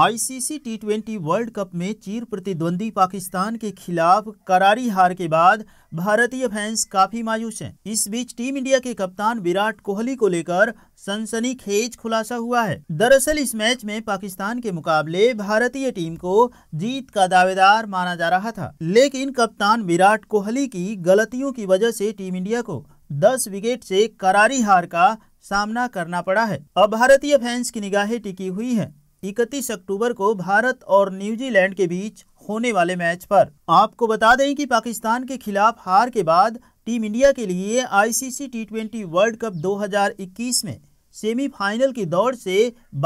ICC T twenty world cup में चीर प्रतिद्वंदी पाकिस्तान के खिलाफ करारी हार के बाद भारतीय फैंस काफी मायूस हैं। इस बीच टीम इंडिया के कप्तान विराट कोहली को लेकर सनसनी खेज खुलासा हुआ है दरअसल इस मैच में पाकिस्तान के मुकाबले भारतीय टीम को जीत का दावेदार माना जा रहा था लेकिन कप्तान विराट कोहली की गलतियों की वजह से टीम इंडिया को 10 विकेट से करारी हार का सामना करना पड़ा है अब भारतीय फैंस की निगाहें टिकी हुई है इकतीस अक्टूबर को भारत और न्यूजीलैंड के बीच होने वाले मैच पर आपको बता दें कि पाकिस्तान के खिलाफ हार के बाद टीम इंडिया के लिए ICC T twenty world cup 2021 में सेमीफाइनल की दौड़ से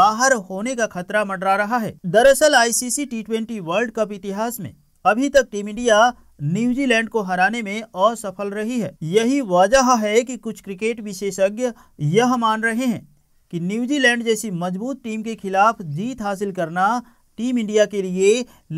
बाहर होने का खतरा मंडरा रहा है दरअसल ICC T twenty world cup इतिहास में अभी तक टीम इंडिया न्यूजीलैंड को हराने में असफल रही है यही वजह है कि कुछ क्रिकेट विशेषज्ञ यह मान रहे हैं कि न्यूजीलैंड जैसी मजबूत टीम के खिलाफ जीत हासिल करना टीम इंडिया के लिए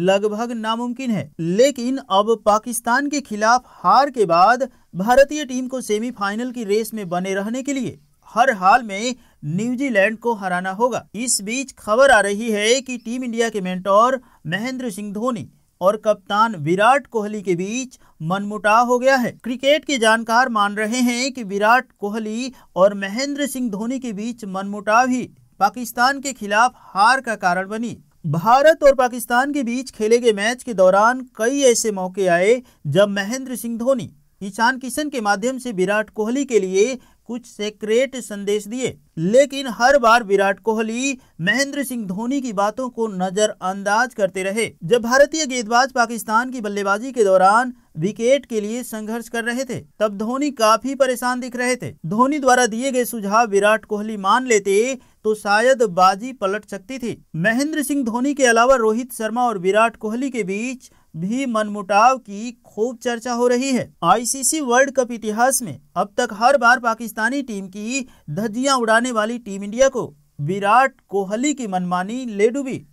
लगभग नामुमकिन है लेकिन अब पाकिस्तान के खिलाफ हार के बाद भारतीय टीम को सेमीफाइनल की रेस में बने रहने के लिए हर हाल में न्यूजीलैंड को हराना होगा इस बीच खबर आ रही है कि टीम इंडिया के मेंटोर महेंद्र सिंह धोनी और कप्तान विराट कोहली के बीच मनमुटाव हो गया है क्रिकेट के जानकार मान रहे हैं कि विराट कोहली और महेंद्र सिंह धोनी के बीच मनमुटाव ही पाकिस्तान के खिलाफ हार का कारण बनी भारत और पाकिस्तान के बीच खेले गए मैच के दौरान कई ऐसे मौके आए जब महेंद्र सिंह धोनी ईशान किशन के माध्यम से विराट कोहली के लिए कुछ सेक्रेट संदेश दिए लेकिन हर बार विराट कोहली महेंद्र सिंह धोनी की बातों को नजरअंदाज करते रहे जब भारतीय गेंदबाज पाकिस्तान की बल्लेबाजी के दौरान विकेट के लिए संघर्ष कर रहे थे तब धोनी काफी परेशान दिख रहे थे धोनी द्वारा दिए गए सुझाव विराट कोहली मान लेते तो शायद बाजी पलट सकती थी महेंद्र सिंह धोनी के अलावा रोहित शर्मा और विराट कोहली के बीच भी मनमुटाव की खूब चर्चा हो रही है आईसीसी वर्ल्ड कप इतिहास में अब तक हर बार पाकिस्तानी टीम की धज्जियां उड़ाने वाली टीम इंडिया को विराट कोहली की मनमानी ले डूबी